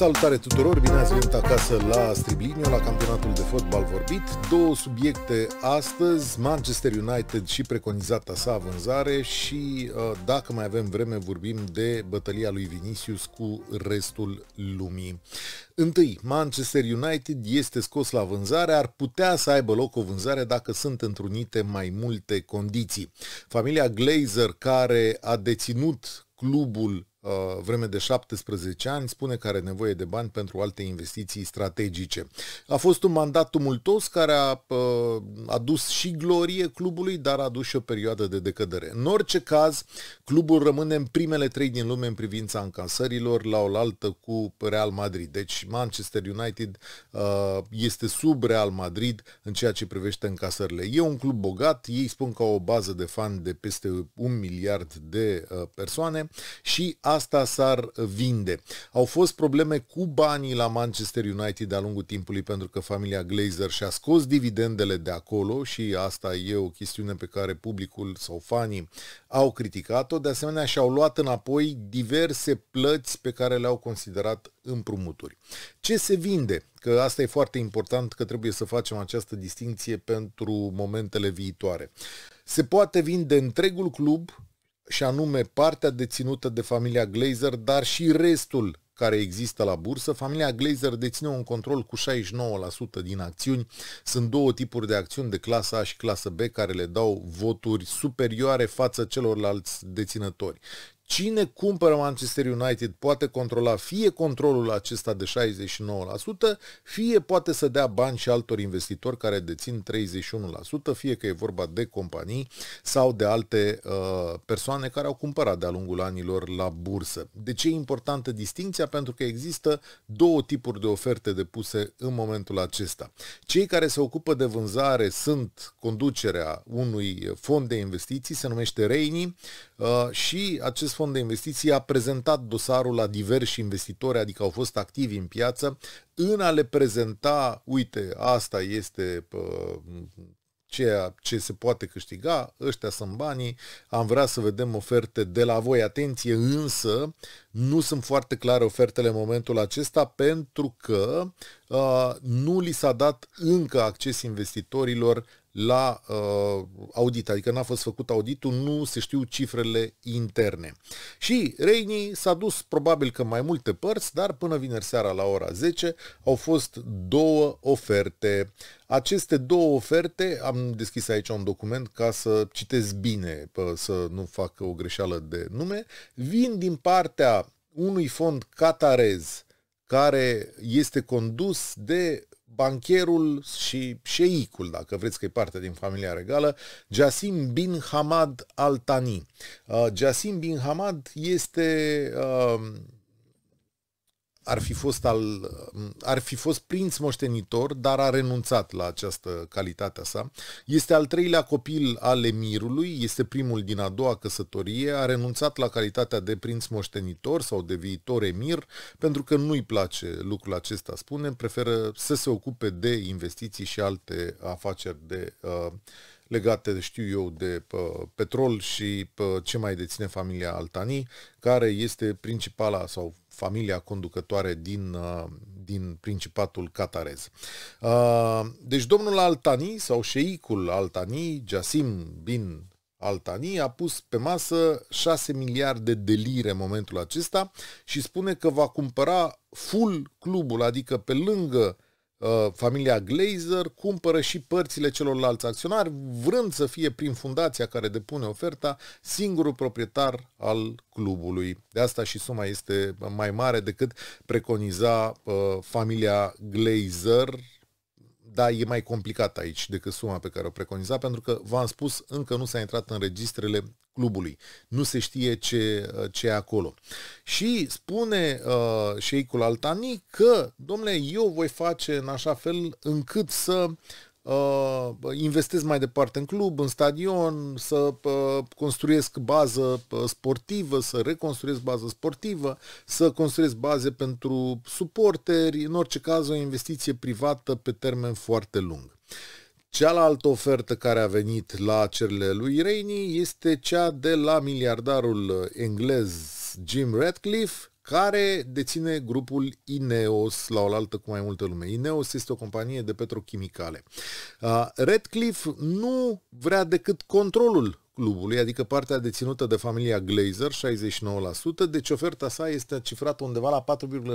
Salutare tuturor, bine ați venit acasă la Striblinio, la campionatul de fotbal vorbit. Două subiecte astăzi, Manchester United și preconizata sa vânzare și, uh, dacă mai avem vreme, vorbim de bătălia lui Vinicius cu restul lumii. Întâi, Manchester United este scos la vânzare, ar putea să aibă loc o vânzare dacă sunt întrunite mai multe condiții. Familia Glazer, care a deținut clubul Uh, vreme de 17 ani, spune că are nevoie de bani pentru alte investiții strategice. A fost un mandat tumultos care a uh, adus și glorie clubului, dar a adus și o perioadă de decădere. În orice caz, clubul rămâne în primele trei din lume în privința încasărilor, la oaltă cu Real Madrid. Deci Manchester United uh, este sub Real Madrid în ceea ce privește încasările. E un club bogat, ei spun că au o bază de fani de peste un miliard de persoane și asta s-ar vinde. Au fost probleme cu banii la Manchester United de-a lungul timpului pentru că familia Glazer și-a scos dividendele de acolo și asta e o chestiune pe care publicul sau fanii au criticat-o. De asemenea, și-au luat înapoi diverse plăți pe care le-au considerat împrumuturi. Ce se vinde? Că asta e foarte important, că trebuie să facem această distinție pentru momentele viitoare. Se poate vinde întregul club și anume partea deținută de familia Glazer, dar și restul care există la bursă. Familia Glazer deține un control cu 69% din acțiuni. Sunt două tipuri de acțiuni de clasa A și clasă B care le dau voturi superioare față celorlalți deținători. Cine cumpără Manchester United poate controla fie controlul acesta de 69%, fie poate să dea bani și altor investitori care dețin 31%, fie că e vorba de companii sau de alte uh, persoane care au cumpărat de-a lungul anilor la bursă. De ce e importantă distinția? Pentru că există două tipuri de oferte depuse în momentul acesta. Cei care se ocupă de vânzare sunt conducerea unui fond de investiții, se numește Reini, uh, și acest fond de investiții a prezentat dosarul la diversi investitori, adică au fost activi în piață, în a le prezenta, uite, asta este ceea ce se poate câștiga, ăștia sunt banii, am vrea să vedem oferte de la voi. Atenție, însă, nu sunt foarte clare ofertele în momentul acesta pentru că uh, nu li s-a dat încă acces investitorilor la uh, audit, adică n-a fost făcut auditul, nu se știu cifrele interne. Și Reini s-a dus probabil că mai multe părți, dar până vineri seara la ora 10 au fost două oferte. Aceste două oferte, am deschis aici un document ca să citesc bine, să nu fac o greșeală de nume, vin din partea unui fond catarez care este condus de bancherul și șeicul, dacă vreți că e parte din familia regală, Jasim bin Hamad al Tani. Uh, Jasim bin Hamad este uh, ar fi fost, al, ar fi fost prinț moștenitor, dar a renunțat la această calitate sa. Este al treilea copil al emirului, este primul din a doua căsătorie, a renunțat la calitatea de prinț moștenitor sau de viitor emir, pentru că nu-i place lucrul acesta, spune, preferă să se ocupe de investiții și alte afaceri de uh, legate, știu eu, de petrol și ce mai deține familia Altani, care este principala sau familia conducătoare din, uh, din Principatul Catarez. Uh, deci domnul Altani sau șeicul Altani, Jasim bin Altani a pus pe masă 6 miliarde de lire în momentul acesta și spune că va cumpăra full clubul, adică pe lângă uh, Uh, familia Glazer cumpără și părțile celorlalți acționari, vrând să fie prin fundația care depune oferta singurul proprietar al clubului. De asta și suma este mai mare decât preconiza uh, familia Glazer dar e mai complicat aici decât suma pe care o preconiza, pentru că, v-am spus, încă nu s-a intrat în registrele clubului. Nu se știe ce, ce e acolo. Și spune uh, șeicul Altani că, domnule, eu voi face în așa fel încât să uh, investesc mai departe în club, în stadion, să uh, construiesc bază uh, sportivă, să reconstruiesc bază sportivă, să construiesc baze pentru suporteri, în orice caz o investiție privată pe termen foarte lung. Cealaltă ofertă care a venit la cerile lui Reini este cea de la miliardarul englez Jim Radcliffe, care deține grupul Ineos la oaltă cu mai multă lume. Ineos este o companie de petrochimicale. Uh, Redcliffe nu vrea decât controlul clubului, adică partea deținută de familia Glazer, 69%, deci oferta sa este cifrată undeva la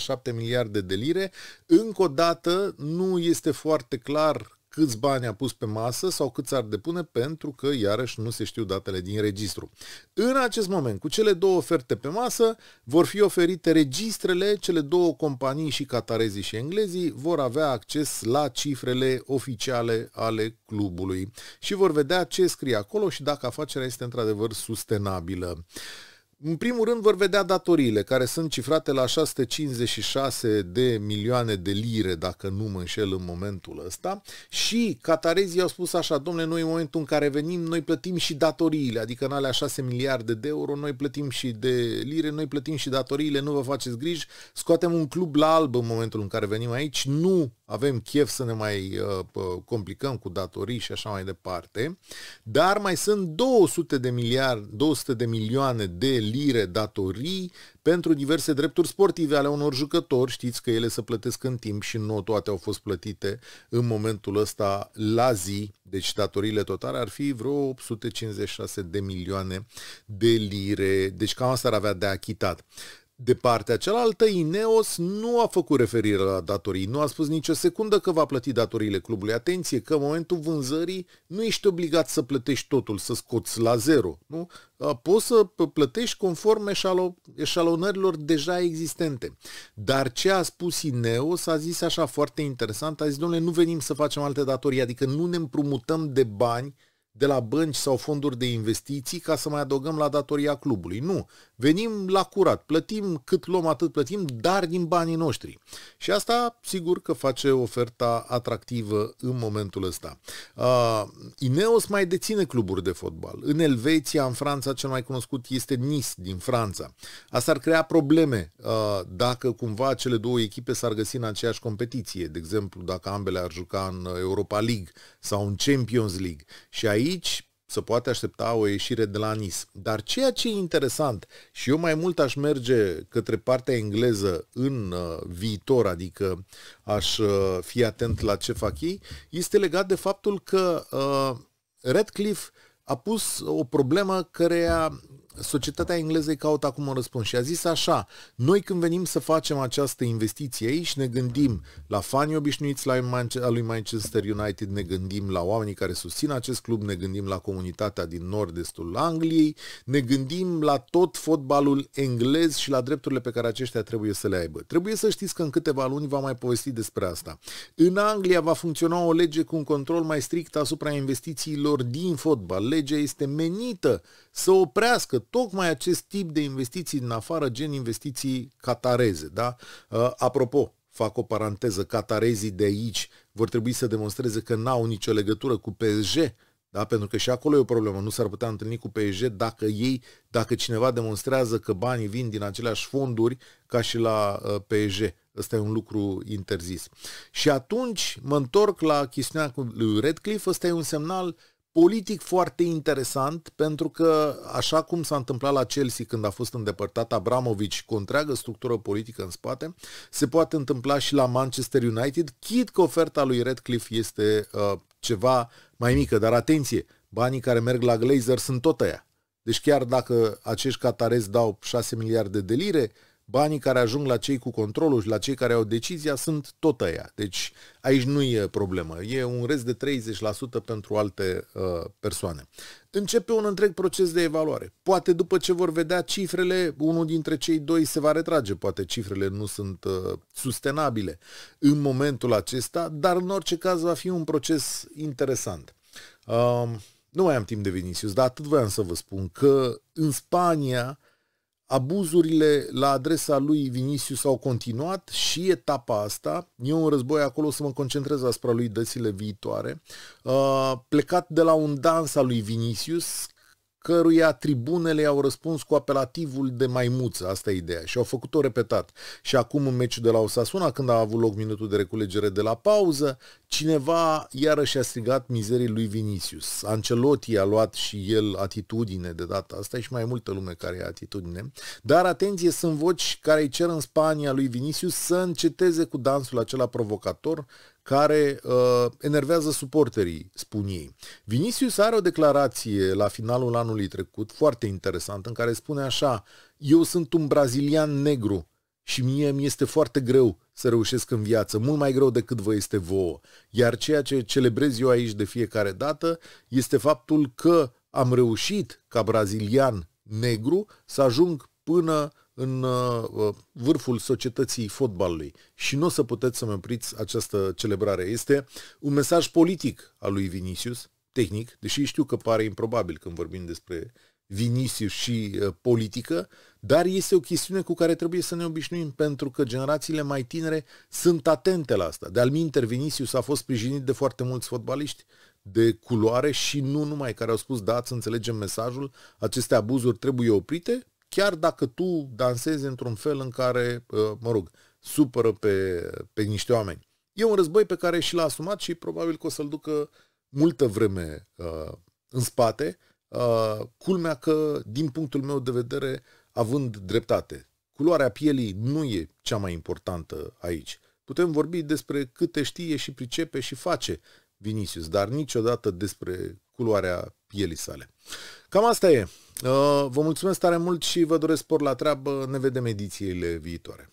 4,7 miliarde de lire. Încă o dată, nu este foarte clar câți bani a pus pe masă sau câți ar depune pentru că iarăși nu se știu datele din registru. În acest moment, cu cele două oferte pe masă, vor fi oferite registrele, cele două companii și catarezii și englezii vor avea acces la cifrele oficiale ale clubului și vor vedea ce scrie acolo și dacă afacerea este într-adevăr sustenabilă. În primul rând vor vedea datoriile, care sunt cifrate la 656 de milioane de lire, dacă nu mă înșel în momentul ăsta. Și catarezii au spus așa, domnule, noi în momentul în care venim, noi plătim și datoriile, adică în alea 6 miliarde de euro, noi plătim și de lire, noi plătim și datoriile, nu vă faceți griji, scoatem un club la alb în momentul în care venim aici, nu avem chef să ne mai uh, complicăm cu datorii și așa mai departe, dar mai sunt 200 de miliard, 200 de milioane de lire datorii pentru diverse drepturi sportive ale unor jucători. Știți că ele se plătesc în timp și nu toate au fost plătite în momentul ăsta la zi. Deci datoriile totale ar fi vreo 856 de milioane de lire. Deci cam asta ar avea de achitat. De partea cealaltă, Ineos nu a făcut referire la datorii, nu a spus nicio secundă că va plăti datoriile clubului. Atenție că în momentul vânzării nu ești obligat să plătești totul, să scoți la zero. Nu? Poți să plătești conform eșalo- eșalonărilor deja existente. Dar ce a spus Ineos a zis așa foarte interesant, a zis, domnule, nu venim să facem alte datorii, adică nu ne împrumutăm de bani de la bănci sau fonduri de investiții ca să mai adăugăm la datoria clubului. Nu, Venim la curat, plătim cât luăm atât plătim, dar din banii noștri. Și asta, sigur că face oferta atractivă în momentul ăsta. Uh, Ineos mai deține cluburi de fotbal. În Elveția, în Franța, cel mai cunoscut este Nice din Franța. Asta ar crea probleme uh, dacă cumva cele două echipe s-ar găsi în aceeași competiție. De exemplu, dacă ambele ar juca în Europa League sau în Champions League. Și aici să poate aștepta o ieșire de la Nice. Dar ceea ce e interesant, și eu mai mult aș merge către partea engleză în uh, viitor, adică aș uh, fi atent la ce fac ei, este legat de faptul că uh, Redcliffe a pus o problemă care societatea engleză îi caută acum un răspuns și a zis așa, noi când venim să facem această investiție aici, ne gândim la fanii obișnuiți la lui Manchester United, ne gândim la oamenii care susțin acest club, ne gândim la comunitatea din nord-estul Angliei, ne gândim la tot fotbalul englez și la drepturile pe care aceștia trebuie să le aibă. Trebuie să știți că în câteva luni va mai povesti despre asta. În Anglia va funcționa o lege cu un control mai strict asupra investițiilor din fotbal. Legea este menită să oprească tocmai acest tip de investiții din afară, gen investiții catareze. Da? Uh, apropo, fac o paranteză, catarezii de aici vor trebui să demonstreze că n-au nicio legătură cu PSG, da? pentru că și acolo e o problemă, nu s-ar putea întâlni cu PSG dacă ei, dacă cineva demonstrează că banii vin din aceleași fonduri ca și la uh, PSG. Ăsta e un lucru interzis. Și atunci mă întorc la chestiunea lui Redcliffe, ăsta e un semnal uh, politic foarte interesant, pentru că, așa cum s-a întâmplat la Chelsea când a fost îndepărtat Abramovici cu o întreagă structură politică în spate, se poate întâmpla și la Manchester United, chid că oferta lui Redcliffe este uh, ceva mai mică. Dar atenție, banii care merg la Glazer sunt tot aia. Deci chiar dacă acești catarezi dau 6 miliarde de lire, banii care ajung la cei cu controlul și la cei care au decizia sunt tot aia. Deci aici nu e problemă. E un rest de 30% pentru alte uh, persoane. Începe un întreg proces de evaluare. Poate după ce vor vedea cifrele, unul dintre cei doi se va retrage. Poate cifrele nu sunt uh, sustenabile în momentul acesta, dar în orice caz va fi un proces interesant. Uh, nu mai am timp de Vinicius, dar atât voiam să vă spun că în Spania abuzurile la adresa lui Vinicius au continuat și etapa asta. Eu în război acolo o să mă concentrez asupra lui dățile viitoare. Uh, plecat de la un dans al lui Vinicius căruia tribunele au răspuns cu apelativul de maimuță, asta e ideea, și au făcut-o repetat. Și acum în meciul de la Osasuna, când a avut loc minutul de reculegere de la pauză, cineva iarăși a strigat mizerii lui Vinicius. Ancelotti a luat și el atitudine de data asta și mai multă lume care e atitudine. Dar atenție, sunt voci care îi cer în Spania lui Vinicius să înceteze cu dansul acela provocator care uh, enervează suporterii, spun ei. Vinicius are o declarație la finalul anului trecut foarte interesant în care spune așa, eu sunt un brazilian negru și mie mi este foarte greu să reușesc în viață, mult mai greu decât vă este vouă. Iar ceea ce celebrez eu aici de fiecare dată este faptul că am reușit ca brazilian negru să ajung până în uh, uh, vârful societății fotbalului și nu o să puteți să mă opriți această celebrare. Este un mesaj politic al lui Vinicius, tehnic, deși știu că pare improbabil când vorbim despre Vinicius și uh, politică, dar este o chestiune cu care trebuie să ne obișnuim pentru că generațiile mai tinere sunt atente la asta. De-al minter, Vinicius a fost sprijinit de foarte mulți fotbaliști de culoare și nu numai care au spus da, să înțelegem mesajul, aceste abuzuri trebuie oprite, chiar dacă tu dansezi într-un fel în care, uh, mă rog, supără pe, pe niște oameni. E un război pe care și l-a asumat și probabil că o să-l ducă multă vreme uh, în spate, uh, culmea că, din punctul meu de vedere, având dreptate, culoarea pielii nu e cea mai importantă aici. Putem vorbi despre câte știe și pricepe și face Vinicius, dar niciodată despre culoarea pielii sale. Cam asta e. Uh, vă mulțumesc tare mult și vă doresc spor la treabă. Ne vedem edițiile viitoare.